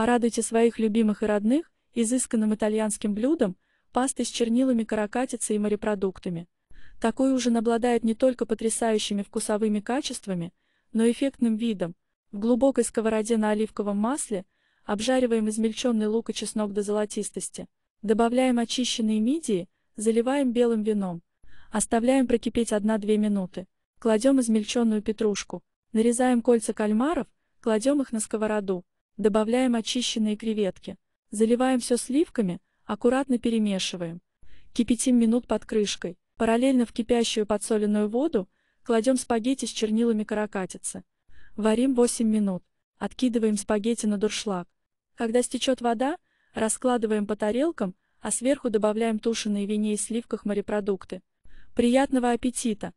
Порадуйте своих любимых и родных изысканным итальянским блюдом, пастой с чернилами каракатицы и морепродуктами. Такой ужин обладает не только потрясающими вкусовыми качествами, но эффектным видом. В глубокой сковороде на оливковом масле обжариваем измельченный лук и чеснок до золотистости. Добавляем очищенные мидии, заливаем белым вином. Оставляем прокипеть 1-2 минуты. Кладем измельченную петрушку. Нарезаем кольца кальмаров, кладем их на сковороду. Добавляем очищенные креветки. Заливаем все сливками, аккуратно перемешиваем. Кипятим минут под крышкой. Параллельно в кипящую подсоленную воду кладем спагетти с чернилами каракатицы. Варим 8 минут. Откидываем спагетти на дуршлаг. Когда стечет вода, раскладываем по тарелкам, а сверху добавляем тушеные в вине и сливках морепродукты. Приятного аппетита!